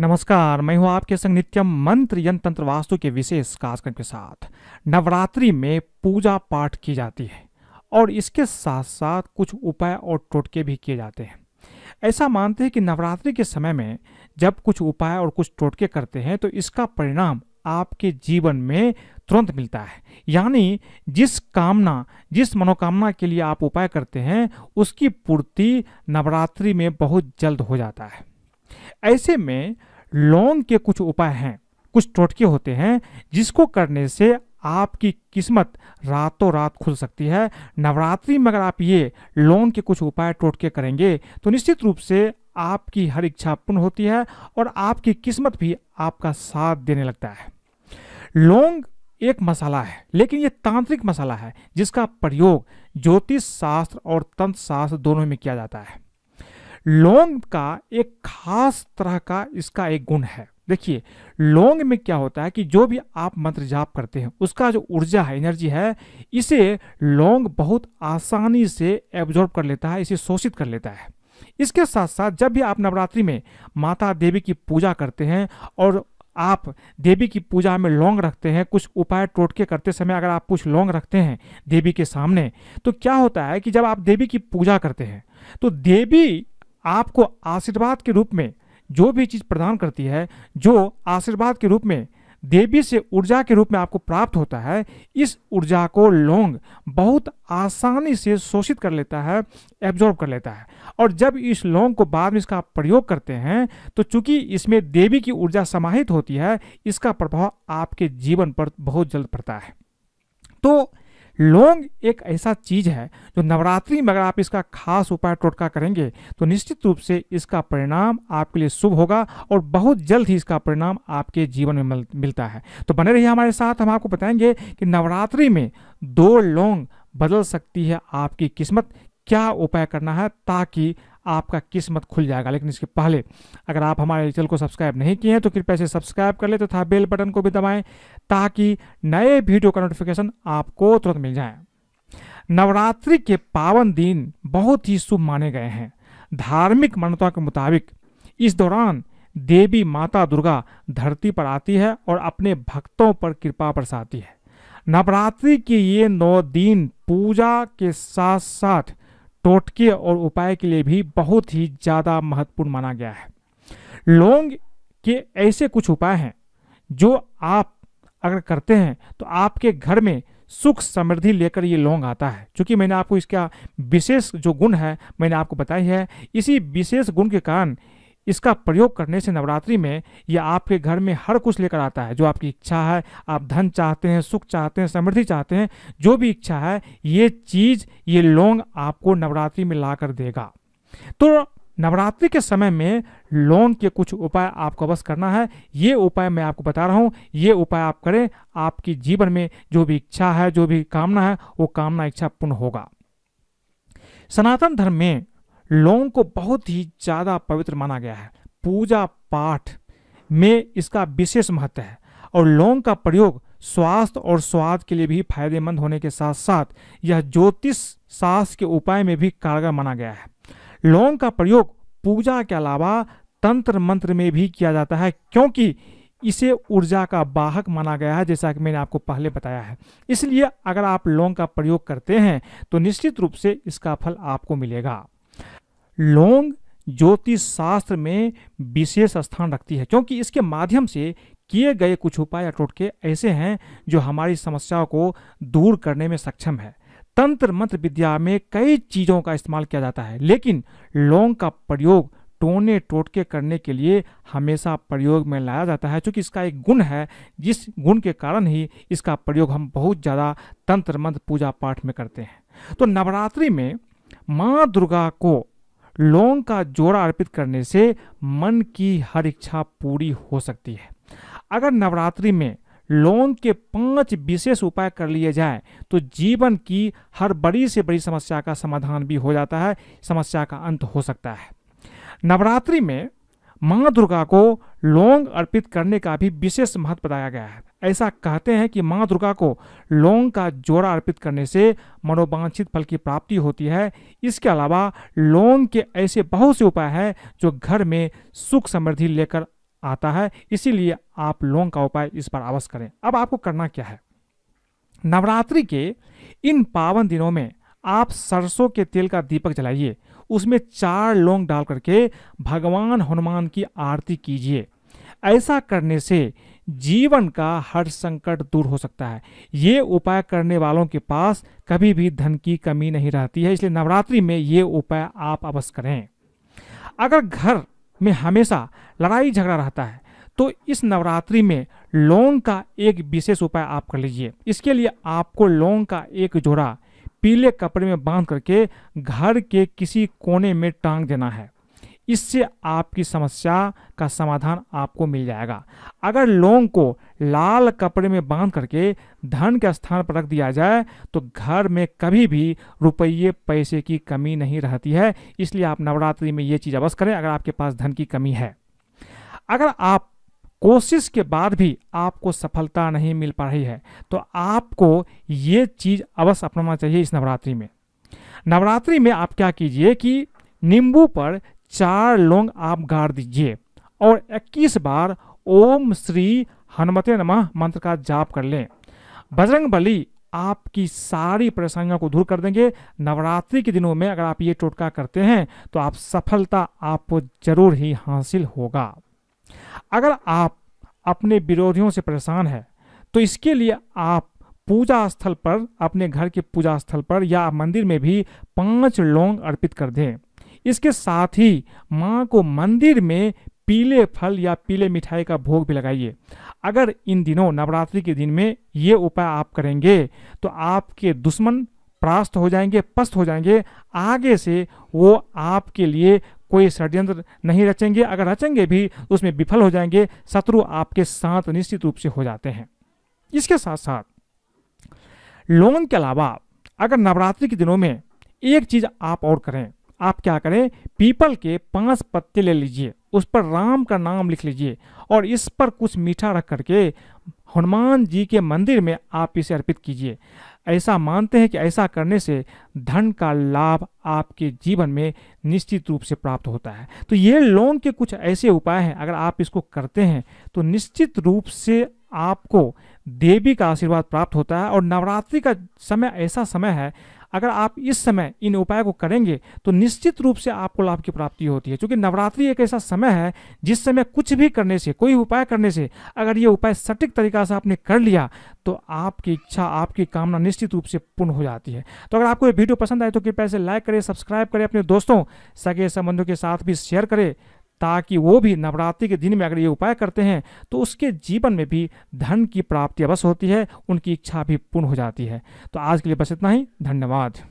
नमस्कार मैं हूं आपके संग नित्यम मंत्र यंत्र तंत्र वास्तु के विशेष कार्यक्रम के साथ नवरात्रि में पूजा पाठ की जाती है और इसके साथ साथ कुछ उपाय और टोटके भी किए जाते हैं ऐसा मानते हैं कि नवरात्रि के समय में जब कुछ उपाय और कुछ टोटके करते हैं तो इसका परिणाम आपके जीवन में तुरंत मिलता है यानी जिस कामना जिस मनोकामना के लिए आप उपाय करते हैं उसकी पूर्ति नवरात्रि में बहुत जल्द हो जाता है ऐसे में लौंग के कुछ उपाय हैं कुछ टोटके होते हैं जिसको करने से आपकी किस्मत रातों रात खुल सकती है नवरात्रि में अगर आप ये लौंग के कुछ उपाय टोटके करेंगे तो निश्चित रूप से आपकी हर इच्छा पूर्ण होती है और आपकी किस्मत भी आपका साथ देने लगता है लौंग एक मसाला है लेकिन ये तांत्रिक मसाला है जिसका प्रयोग ज्योतिष शास्त्र और तंत्र शास्त्र दोनों में किया जाता है लौंग का एक खास तरह का इसका एक गुण है देखिए लौंग में क्या होता है कि जो भी आप मंत्र जाप करते हैं उसका जो ऊर्जा है एनर्जी है इसे लौंग बहुत आसानी से एब्जॉर्ब कर लेता है इसे शोषित कर लेता है इसके साथ साथ जब भी आप नवरात्रि में माता देवी की पूजा करते हैं और आप देवी की पूजा में लौंग रखते हैं कुछ उपाय टोटके करते समय अगर आप कुछ लौंग रखते हैं देवी के सामने तो क्या होता है कि जब आप देवी की पूजा करते हैं तो देवी आपको आशीर्वाद के रूप में जो भी चीज़ प्रदान करती है जो आशीर्वाद के रूप में देवी से ऊर्जा के रूप में आपको प्राप्त होता है इस ऊर्जा को लौंग बहुत आसानी से शोषित कर लेता है एब्जॉर्ब कर लेता है और जब इस लौंग को बाद में इसका आप प्रयोग करते हैं तो चूंकि इसमें देवी की ऊर्जा समाहित होती है इसका प्रभाव आपके जीवन पर बहुत जल्द पड़ता है तो लौंग एक ऐसा चीज है जो नवरात्रि में अगर आप इसका खास उपाय टोटका करेंगे तो निश्चित रूप से इसका परिणाम आपके लिए शुभ होगा और बहुत जल्द ही इसका परिणाम आपके जीवन में मिलता है तो बने रहिए हमारे साथ हम आपको बताएंगे कि नवरात्रि में दो लौंग बदल सकती है आपकी किस्मत क्या उपाय करना है ताकि आपका किस्मत खुल जाएगा लेकिन इसके पहले अगर आप हमारे चैनल को सब्सक्राइब नहीं किए हैं तो कृपया से सब्सक्राइब कर ले तथा बेल बटन को भी दबाएं ताकि नए वीडियो का नोटिफिकेशन आपको तुरंत मिल जाए नवरात्रि के पावन दिन बहुत ही शुभ माने गए हैं धार्मिक मान्यता के मुताबिक इस दौरान देवी माता दुर्गा धरती पर आती है और अपने भक्तों पर कृपा बरसाती है नवरात्रि के ये नौ दिन पूजा के साथ साथ टोटके और उपाय के लिए भी बहुत ही ज़्यादा महत्वपूर्ण माना गया है लौंग के ऐसे कुछ उपाय हैं जो आप अगर करते हैं तो आपके घर में सुख समृद्धि लेकर ये लौंग आता है क्योंकि मैंने आपको इसका विशेष जो गुण है मैंने आपको बताई है इसी विशेष गुण के कारण इसका प्रयोग करने से नवरात्रि में यह आपके घर में हर कुछ लेकर आता है जो आपकी इच्छा है आप धन चाहते हैं सुख चाहते हैं समृद्धि चाहते हैं जो भी इच्छा है ये चीज़ ये लौंग आपको नवरात्रि में ला कर देगा तो नवरात्रि के समय में लौंग के कुछ उपाय आपको अवश्य करना है ये उपाय मैं आपको बता रहा हूँ ये उपाय आप करें आपकी जीवन में जो भी इच्छा है जो भी कामना है वो कामना इच्छा पूर्ण होगा सनातन धर्म में लौंग को बहुत ही ज़्यादा पवित्र माना गया है पूजा पाठ में इसका विशेष महत्व है और लौंग का प्रयोग स्वास्थ्य और स्वाद के लिए भी फायदेमंद होने के साथ साथ यह ज्योतिष सास के उपाय में भी कारगर माना गया है लौंग का प्रयोग पूजा के अलावा तंत्र मंत्र में भी किया जाता है क्योंकि इसे ऊर्जा का वाहक माना गया है जैसा कि मैंने आपको पहले बताया है इसलिए अगर आप लौंग का प्रयोग करते हैं तो निश्चित रूप से इसका फल आपको मिलेगा लोंग ज्योतिष शास्त्र में विशेष स्थान रखती है क्योंकि इसके माध्यम से किए गए कुछ उपाय या टोटके ऐसे हैं जो हमारी समस्याओं को दूर करने में सक्षम है तंत्र मंत्र विद्या में कई चीज़ों का इस्तेमाल किया जाता है लेकिन लौंग का प्रयोग टोने टोटके करने के लिए हमेशा प्रयोग में लाया जाता है क्योंकि इसका एक गुण है जिस गुण के कारण ही इसका प्रयोग हम बहुत ज़्यादा तंत्र मंत्र पूजा पाठ में करते हैं तो नवरात्रि में माँ दुर्गा को लौंग का जोड़ा अर्पित करने से मन की हर इच्छा पूरी हो सकती है अगर नवरात्रि में लौंग के पांच विशेष उपाय कर लिए जाए तो जीवन की हर बड़ी से बड़ी समस्या का समाधान भी हो जाता है समस्या का अंत हो सकता है नवरात्रि में माँ दुर्गा को लौंग अर्पित करने का भी विशेष महत्व बताया गया है ऐसा कहते हैं कि माँ दुर्गा को लौंग का जोड़ा अर्पित करने से मनोवांछित फल की प्राप्ति होती है इसके अलावा लौंग के ऐसे बहुत से उपाय हैं जो घर में सुख समृद्धि लेकर आता है इसीलिए आप लौंग का उपाय इस पर अवश्य करें अब आपको करना क्या है नवरात्रि के इन पावन दिनों में आप सरसों के तेल का दीपक जलाइए उसमें चार लौंग डाल करके भगवान हनुमान की आरती कीजिए ऐसा करने से जीवन का हर संकट दूर हो सकता है ये उपाय करने वालों के पास कभी भी धन की कमी नहीं रहती है इसलिए नवरात्रि में ये उपाय आप अवश्य करें अगर घर में हमेशा लड़ाई झगड़ा रहता है तो इस नवरात्रि में लौंग का एक विशेष उपाय आप कर लीजिए इसके लिए आपको लौंग का एक जोड़ा पीले कपड़े में बांध करके घर के किसी कोने में टांग देना है इससे आपकी समस्या का समाधान आपको मिल जाएगा अगर लौंग को लाल कपड़े में बांध करके धन के स्थान पर रख दिया जाए तो घर में कभी भी रुपये पैसे की कमी नहीं रहती है इसलिए आप नवरात्रि में ये चीज़ अवश्य करें अगर आपके पास धन की कमी है अगर आप कोशिश के बाद भी आपको सफलता नहीं मिल पा रही है तो आपको ये चीज़ अवश्य अपनाना चाहिए इस नवरात्रि में नवरात्रि में आप क्या कीजिए कि नींबू पर चार लौंग आप गाड़ दीजिए और 21 बार ओम श्री हनुमते नमः मंत्र का जाप कर लें बजरंग बली आपकी सारी परेशानियों को दूर कर देंगे नवरात्रि के दिनों में अगर आप ये टोटका करते हैं तो आप सफलता आपको जरूर ही हासिल होगा अगर आप अपने विरोधियों से परेशान हैं तो इसके लिए आप पूजा स्थल पर अपने घर के पूजा स्थल पर या मंदिर में भी पांच लौंग अर्पित कर दें इसके साथ ही माँ को मंदिर में पीले फल या पीले मिठाई का भोग भी लगाइए अगर इन दिनों नवरात्रि के दिन में ये उपाय आप करेंगे तो आपके दुश्मन परास्त हो जाएंगे पस्त हो जाएंगे आगे से वो आपके लिए कोई षड्यंत्र नहीं रचेंगे अगर रचेंगे भी तो उसमें विफल हो जाएंगे शत्रु आपके साथ निश्चित रूप से हो जाते हैं इसके साथ साथ लोन के अलावा अगर नवरात्रि के दिनों में एक चीज़ आप और करें आप क्या करें पीपल के पांच पत्ते ले लीजिए उस पर राम का नाम लिख लीजिए और इस पर कुछ मीठा रख करके हनुमान जी के मंदिर में आप इसे अर्पित कीजिए ऐसा मानते हैं कि ऐसा करने से धन का लाभ आपके जीवन में निश्चित रूप से प्राप्त होता है तो ये लोन के कुछ ऐसे उपाय हैं अगर आप इसको करते हैं तो निश्चित रूप से आपको देवी का आशीर्वाद प्राप्त होता है और नवरात्रि का समय ऐसा समय है अगर आप इस समय इन उपाय को करेंगे तो निश्चित रूप से आपको लाभ की प्राप्ति होती है क्योंकि नवरात्रि एक ऐसा समय है जिस समय कुछ भी करने से कोई उपाय करने से अगर ये उपाय सटीक तरीका से आपने कर लिया तो आपकी इच्छा आपकी कामना निश्चित रूप से पूर्ण हो जाती है तो अगर आपको ये वीडियो पसंद आए तो कृपया इसे लाइक करें सब्सक्राइब करें अपने दोस्तों सगे संबंधों के साथ भी शेयर करें ताकि वो भी नवरात्रि के दिन में अगर ये उपाय करते हैं तो उसके जीवन में भी धन की प्राप्ति अवश्य होती है उनकी इच्छा भी पूर्ण हो जाती है तो आज के लिए बस इतना ही धन्यवाद